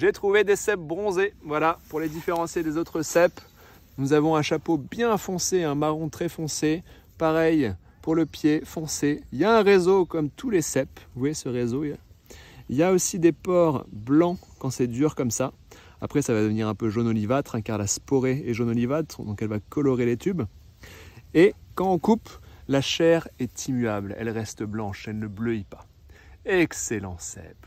J'ai trouvé des cèpes bronzés, voilà, pour les différencier des autres cèpes. Nous avons un chapeau bien foncé, un marron très foncé. Pareil pour le pied foncé. Il y a un réseau comme tous les cèpes. Vous voyez ce réseau Il y a aussi des pores blancs quand c'est dur comme ça. Après, ça va devenir un peu jaune olivâtre, hein, car la sporée est jaune olivâtre, donc elle va colorer les tubes. Et quand on coupe, la chair est immuable. Elle reste blanche, elle ne bleuit pas. Excellent cèpe.